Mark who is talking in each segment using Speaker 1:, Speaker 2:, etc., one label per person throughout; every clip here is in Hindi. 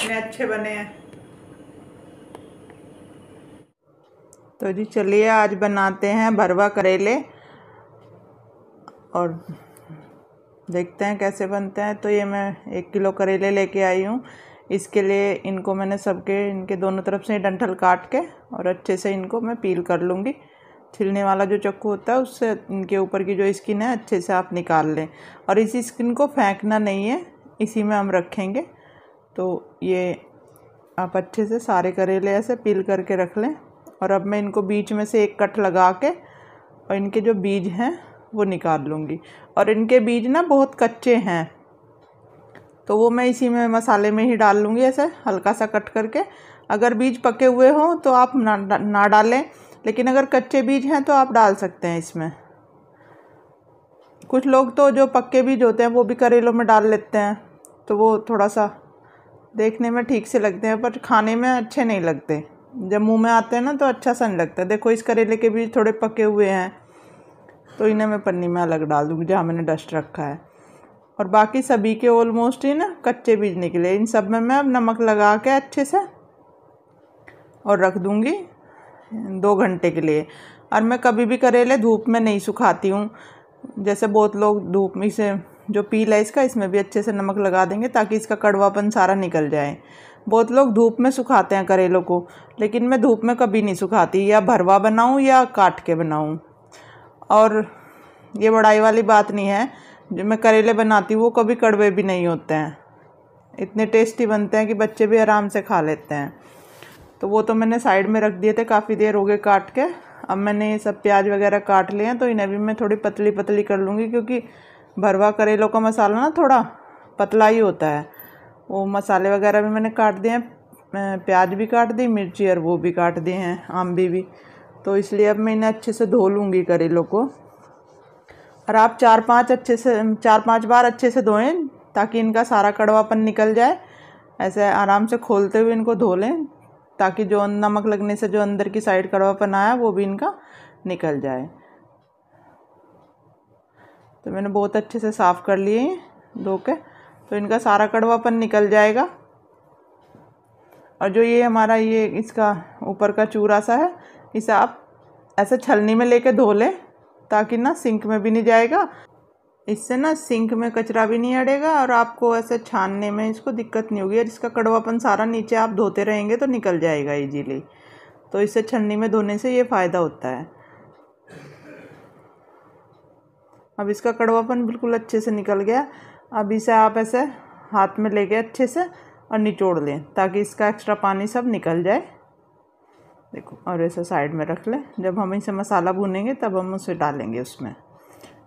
Speaker 1: कितने अच्छे बने हैं तो जी चलिए आज बनाते हैं भरवा करेले और देखते हैं कैसे बनते हैं तो ये मैं एक किलो करेले लेके आई हूँ इसके लिए इनको मैंने सबके इनके दोनों तरफ से डंठल काट के और अच्छे से इनको मैं पील कर लूँगी छिलने वाला जो चक्कू होता है उससे इनके ऊपर की जो स्किन है अच्छे से आप निकाल लें और इसी स्किन को फेंकना नहीं है इसी में हम रखेंगे तो ये आप अच्छे से सारे करेले ऐसे पील करके रख लें और अब मैं इनको बीच में से एक कट लगा के और इनके जो बीज हैं वो निकाल लूँगी और इनके बीज ना बहुत कच्चे हैं तो वो मैं इसी में मसाले में ही डाल लूँगी ऐसे हल्का सा कट करके अगर बीज पके हुए हों तो आप ना ना डालें लेकिन अगर कच्चे बीज हैं तो आप डाल सकते हैं इसमें कुछ लोग तो जो पक्के बीज होते हैं वो भी करेलों में डाल लेते हैं तो वो थोड़ा सा देखने में ठीक से लगते हैं पर खाने में अच्छे नहीं लगते जब मुंह में आते हैं ना तो अच्छा सा नहीं लगता देखो इस करेले के बीज थोड़े पके हुए हैं तो इन्हें मैं पन्नी में अलग डाल दूँगी जहाँ मैंने डस्ट रखा है और बाकी सभी के ऑलमोस्ट ही ना कच्चे बीज निकले इन सब में मैं अब नमक लगा के अच्छे से और रख दूँगी दो घंटे के लिए और मैं कभी भी करेले धूप में नहीं सुखाती हूँ जैसे बहुत लोग धूप में से जो पील है इसका इसमें भी अच्छे से नमक लगा देंगे ताकि इसका कड़वापन सारा निकल जाए बहुत लोग धूप में सुखाते हैं करेलों को लेकिन मैं धूप में कभी नहीं सुखाती या भरवा बनाऊँ या काट के बनाऊँ और ये बड़ाई वाली बात नहीं है जो मैं करेले बनाती हूँ वो कभी कड़वे भी नहीं होते हैं इतने टेस्टी बनते हैं कि बच्चे भी आराम से खा लेते हैं तो वो तो मैंने साइड में रख दिए थे काफ़ी देर हो गए काट के अब मैंने ये सब प्याज वगैरह काट लिए हैं तो इन्हें भी मैं थोड़ी पतली पतली कर लूँगी क्योंकि भरवा करेलों का मसाला ना थोड़ा पतला ही होता है वो मसाले वगैरह भी मैंने काट दिए हैं प्याज भी काट दी मिर्ची और वो भी काट दिए हैं आम भी तो इसलिए अब मैं इन्हें अच्छे से धो लूँगी करेलों को और आप चार पांच अच्छे से चार पांच बार अच्छे से धोएं ताकि इनका सारा कड़वापन निकल जाए ऐसे आराम से खोलते हुए इनको धो लें ताकि जो नमक लगने से जो अंदर की साइड कड़वापन आया वो भी इनका निकल जाए तो मैंने बहुत अच्छे से साफ़ कर लिए हैं धो के तो इनका सारा कड़वापन निकल जाएगा और जो ये हमारा ये इसका ऊपर का चूरा सा है इसे आप ऐसे छलनी में लेके धो लें ताकि ना सिंक में भी नहीं जाएगा इससे ना सिंक में कचरा भी नहीं अड़ेगा और आपको ऐसे छानने में इसको दिक्कत नहीं होगी और इसका कड़वापन सारा नीचे आप धोते रहेंगे तो निकल जाएगा ईजीली तो इसे छन्नी में धोने से ये फ़ायदा होता है अब इसका कड़वापन बिल्कुल अच्छे से निकल गया अब इसे आप ऐसे हाथ में लेके अच्छे से और निचोड़ लें ताकि इसका एक्स्ट्रा पानी सब निकल जाए देखो और ऐसे साइड में रख लें जब हम इसे मसाला भूनेंगे तब हम उसे डालेंगे उसमें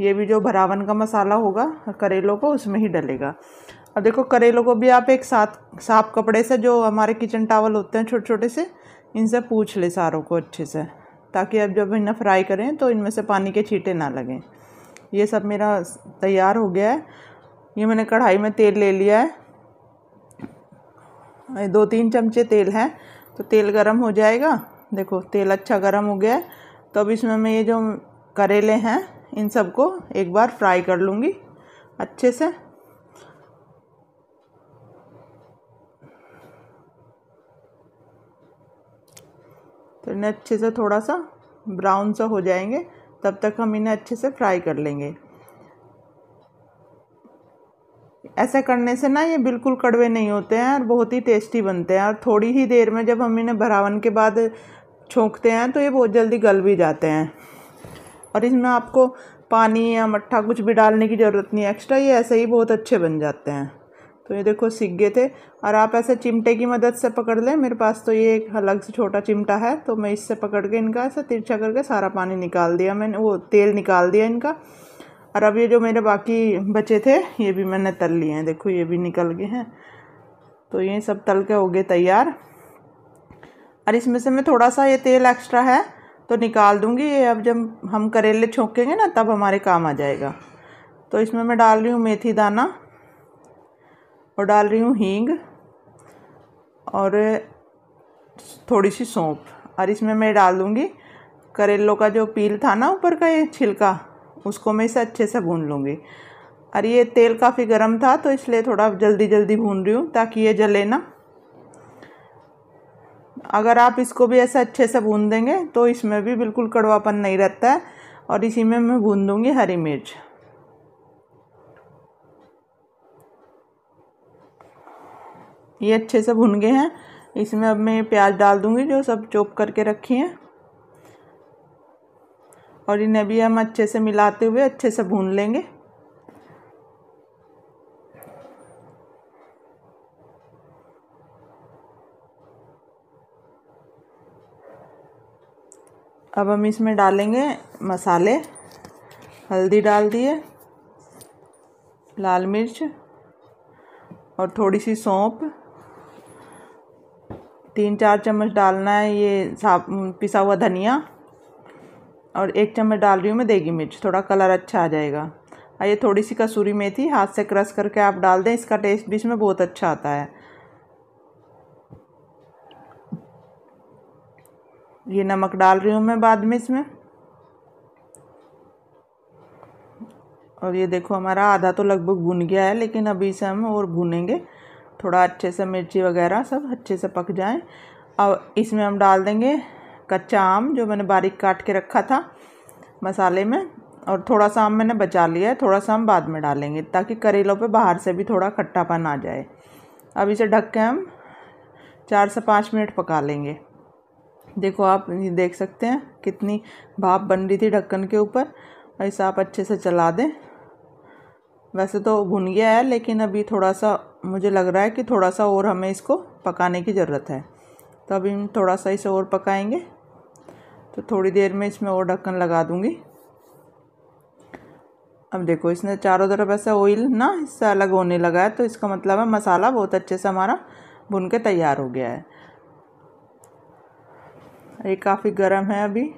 Speaker 1: ये भी जो भरावन का मसाला होगा करेलों को उसमें ही डलेगा अब देखो करेलों को भी आप एक साथ साफ कपड़े से जो हमारे किचन टावल होते हैं छोटे छोटे से इनसे पूछ ले सारों को अच्छे से ताकि अब जब इन्हें फ्राई करें तो इनमें से पानी के छींटे ना लगें ये सब मेरा तैयार हो गया है ये मैंने कढ़ाई में तेल ले लिया है दो तीन चमचे तेल हैं तो तेल गरम हो जाएगा देखो तेल अच्छा गरम हो गया है तो अब इसमें मैं ये जो करेले हैं इन सबको एक बार फ्राई कर लूँगी अच्छे से तो इन्हें अच्छे से थोड़ा सा ब्राउन सा हो जाएंगे तब तक हम इन्हें अच्छे से फ्राई कर लेंगे ऐसा करने से ना ये बिल्कुल कड़वे नहीं होते हैं और बहुत ही टेस्टी बनते हैं और थोड़ी ही देर में जब हम इन्हें भरावन के बाद छोंकते हैं तो ये बहुत जल्दी गल भी जाते हैं और इसमें आपको पानी या मट्ठा कुछ भी डालने की ज़रूरत नहीं है एक्स्ट्रा ये ऐसे ही बहुत अच्छे बन जाते हैं तो ये देखो सीख गए थे और आप ऐसे चिमटे की मदद से पकड़ लें मेरे पास तो ये एक अलग से छोटा चिमटा है तो मैं इससे पकड़ के इनका ऐसा तिरछा करके सारा पानी निकाल दिया मैंने वो तेल निकाल दिया इनका और अब ये जो मेरे बाकी बचे थे ये भी मैंने तल लिए हैं देखो ये भी निकल गए हैं तो ये सब तल के हो गए तैयार और इसमें से मैं थोड़ा सा ये तेल एक्स्ट्रा है तो निकाल दूँगी ये अब जब हम करेले छोंकेंगे ना तब हमारे काम आ जाएगा तो इसमें मैं डाल रही हूँ मेथी दाना और डाल रही हूँ हींग और थोड़ी सी सौंप और इसमें मैं डाल दूँगी करेलों का जो पील था ना ऊपर का ये छिलका उसको मैं इसे अच्छे से भून लूँगी और ये तेल काफ़ी गर्म था तो इसलिए थोड़ा जल्दी जल्दी भून रही हूँ ताकि ये जले ना अगर आप इसको भी ऐसे अच्छे से भून देंगे तो इसमें भी बिल्कुल कड़वापन नहीं रहता है और इसी में मैं भून दूँगी हरी मिर्च ये अच्छे से भुन गए हैं इसमें अब मैं प्याज डाल दूँगी जो सब चोप करके रखी हैं और इन्हें भी हम अच्छे से मिलाते हुए अच्छे से भून लेंगे अब हम इसमें डालेंगे मसाले हल्दी डाल दिए लाल मिर्च और थोड़ी सी सौंप तीन चार चम्मच डालना है ये साफ पिसा हुआ धनिया और एक चम्मच डाल रही हूँ मैं देगी मिर्च थोड़ा कलर अच्छा आ जाएगा और ये थोड़ी सी कसूरी मेथी हाथ से क्रश करके आप डाल दें इसका टेस्ट भी इसमें बहुत अच्छा आता है ये नमक डाल रही हूँ मैं बाद में इसमें और ये देखो हमारा आधा तो लगभग भुन गया है लेकिन अभी इसे हम और भुनेंगे थोड़ा अच्छे से मिर्ची वगैरह सब अच्छे से पक जाए अब इसमें हम डाल देंगे कच्चा आम जो मैंने बारीक काट के रखा था मसाले में और थोड़ा सा आम मैंने बचा लिया है थोड़ा सा हम बाद में डालेंगे ताकि करेलों पे बाहर से भी थोड़ा खट्टापन आ जाए अब इसे ढक के हम चार से पाँच मिनट पका लेंगे देखो आप ये देख सकते हैं कितनी भाप बन रही थी ढक्कन के ऊपर और इसे आप अच्छे से चला दें वैसे तो भुन गया है लेकिन अभी थोड़ा सा मुझे लग रहा है कि थोड़ा सा और हमें इसको पकाने की ज़रूरत है तो अभी हम थोड़ा सा इसे और पकाएंगे तो थोड़ी देर में इसमें और ढक्कन लगा दूँगी अब देखो इसने चारों तरफ ऐसा ऑयल ना इससे अलग होने लगा है तो इसका मतलब है मसाला बहुत अच्छे से हमारा भुन के तैयार हो गया है ये काफ़ी गर्म है अभी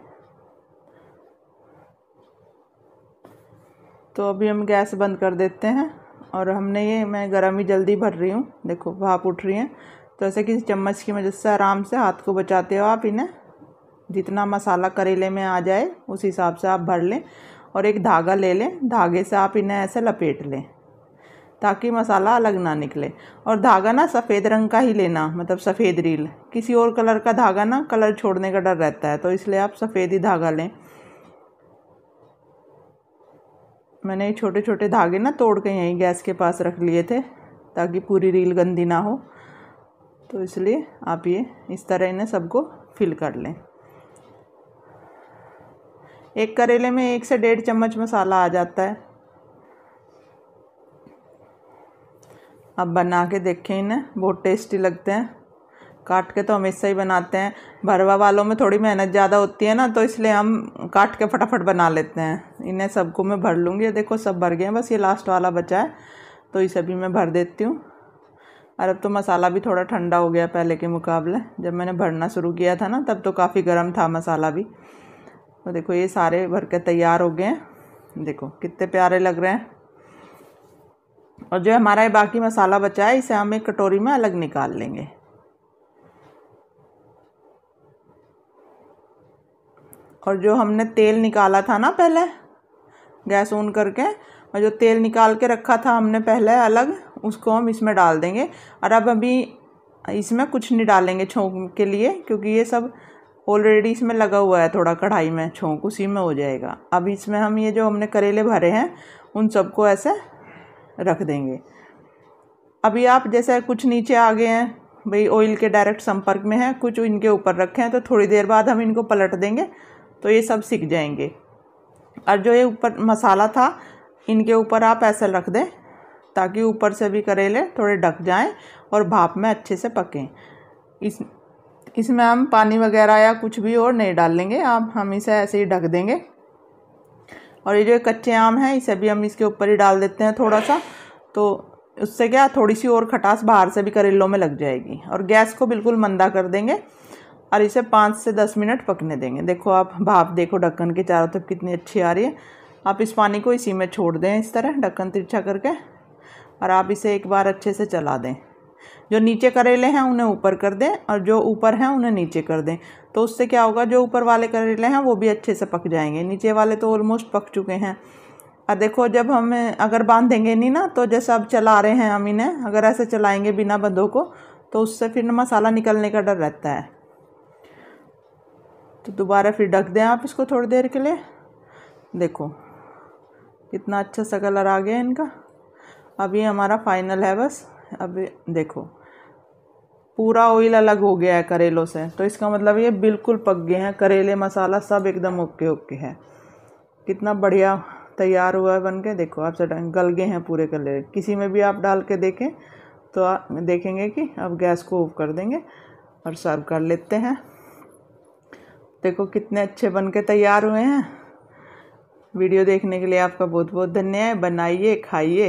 Speaker 1: तो अभी हम गैस बंद कर देते हैं और हमने ये मैं गर्म ही जल्दी भर रही हूँ देखो भाप उठ रही हैं तो ऐसे किसी चम्मच की मदद से आराम से हाथ को बचाते हो आप इन्हें जितना मसाला करेले में आ जाए उस हिसाब से आप भर लें और एक धागा ले लें धागे से आप इन्हें ऐसे लपेट लें ताकि मसाला अलग ना निकले और धागा ना सफ़ेद रंग का ही लेना मतलब सफ़ेद रील किसी और कलर का धागा ना कलर छोड़ने का डर रहता है तो इसलिए आप सफ़ेद ही धागा लें मैंने छोटे छोटे धागे ना तोड़ के यहीं गैस के पास रख लिए थे ताकि पूरी रील गंदी ना हो तो इसलिए आप ये इस तरह इन्हें सबको फिल कर लें एक करेले में एक से डेढ़ चम्मच मसाला आ जाता है अब बना के देखें इन्हें बहुत टेस्टी लगते हैं काट के तो हमेशा ही बनाते हैं भरवा वालों में थोड़ी मेहनत ज़्यादा होती है ना तो इसलिए हम काट के फटाफट बना लेते हैं इन्हें सबको मैं भर लूँगी ये देखो सब भर गए हैं बस ये लास्ट वाला बचा है तो इसे भी मैं भर देती हूँ और अब तो मसाला भी थोड़ा ठंडा हो गया पहले के मुकाबले जब मैंने भरना शुरू किया था ना तब तो काफ़ी गर्म था मसाला भी तो देखो ये सारे भर के तैयार हो गए हैं देखो कितने प्यारे लग रहे हैं और जो हमारा ये बाकी मसाला बचा है इसे हम एक कटोरी में अलग निकाल लेंगे और जो हमने तेल निकाला था ना पहले गैस ऑन करके और जो तेल निकाल के रखा था हमने पहले अलग उसको हम इसमें डाल देंगे और अब अभी इसमें कुछ नहीं डालेंगे छोंक के लिए क्योंकि ये सब ऑलरेडी इसमें लगा हुआ है थोड़ा कढ़ाई में छोंक उसी में हो जाएगा अब इसमें हम ये जो हमने करेले भरे हैं उन सबको ऐसे रख देंगे अभी आप जैसे कुछ नीचे आ गए हैं भाई ऑयल के डायरेक्ट संपर्क में हैं कुछ इनके ऊपर रखे हैं तो थोड़ी देर बाद हम इनको पलट देंगे तो ये सब सीख जाएंगे और जो ये ऊपर मसाला था इनके ऊपर आप ऐसे रख दें ताकि ऊपर से भी करेले थोड़े ढक जाएं और भाप में अच्छे से पकें इस इसमें हम पानी वगैरह या कुछ भी और नहीं डालेंगे आप हम इसे ऐसे ही ढक देंगे और ये जो कच्चे आम हैं इसे भी हम इसके ऊपर ही डाल देते हैं थोड़ा सा तो उससे क्या थोड़ी सी और खटास बाहर से भी करेलों में लग जाएगी और गैस को बिल्कुल मंदा कर देंगे और इसे पाँच से दस मिनट पकने देंगे देखो आप भाप देखो ढक्कन के चारों तरफ कितनी अच्छी आ रही है आप इस पानी को इसी में छोड़ दें इस तरह ढक्कन तिरछा करके और आप इसे एक बार अच्छे से चला दें जो नीचे करेले हैं उन्हें ऊपर कर दें और जो ऊपर हैं उन्हें नीचे कर दें तो उससे क्या होगा जो ऊपर वाले करेले हैं वो भी अच्छे से पक जाएंगे नीचे वाले तो ऑलमोस्ट पक चुके हैं और देखो जब हम अगर बांधेंगे नहीं ना तो जैसे अब चला रहे हैं हम इन्हें अगर ऐसे चलाएँगे बिना बंदों को तो उससे फिर मसाला निकलने का डर रहता है तो दोबारा फिर ढक दें आप इसको थोड़ी देर के लिए देखो कितना अच्छा सा कलर आ गया इनका अब ये हमारा फाइनल है बस अब देखो पूरा ऑयल अलग हो गया है करेलों से तो इसका मतलब ये बिल्कुल पक गए हैं करेले मसाला सब एकदम ओके ओके है कितना बढ़िया तैयार हुआ है बन के देखो आप गल गए हैं पूरे कलर किसी में भी आप डाल के देखें तो आप देखेंगे कि अब गैस को ऑफ कर देंगे और सर्व कर लेते हैं देखो कितने अच्छे बन के तैयार हुए हैं वीडियो देखने के लिए आपका बहुत बहुत धन्यवाद बनाइए खाइए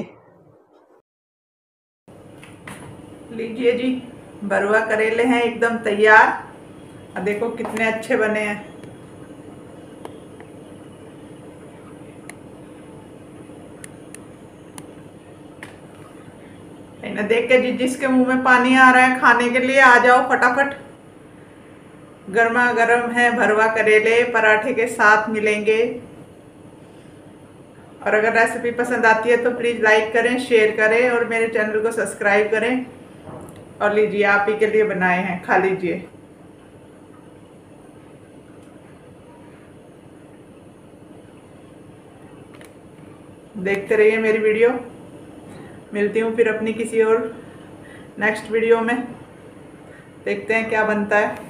Speaker 1: लीजिए जी बरुआ करेले हैं एकदम तैयार और देखो कितने अच्छे बने हैं देख के जी जिसके मुंह में पानी आ रहा है खाने के लिए आ जाओ फटाफट गर्मा गर्म है भरवा करेले पराठे के साथ मिलेंगे और अगर रेसिपी पसंद आती है तो प्लीज़ लाइक करें शेयर करें और मेरे चैनल को सब्सक्राइब करें और लीजिए आप ही के लिए बनाए हैं खा लीजिए देखते रहिए मेरी वीडियो मिलती हूँ फिर अपनी किसी और नेक्स्ट वीडियो में देखते हैं क्या बनता है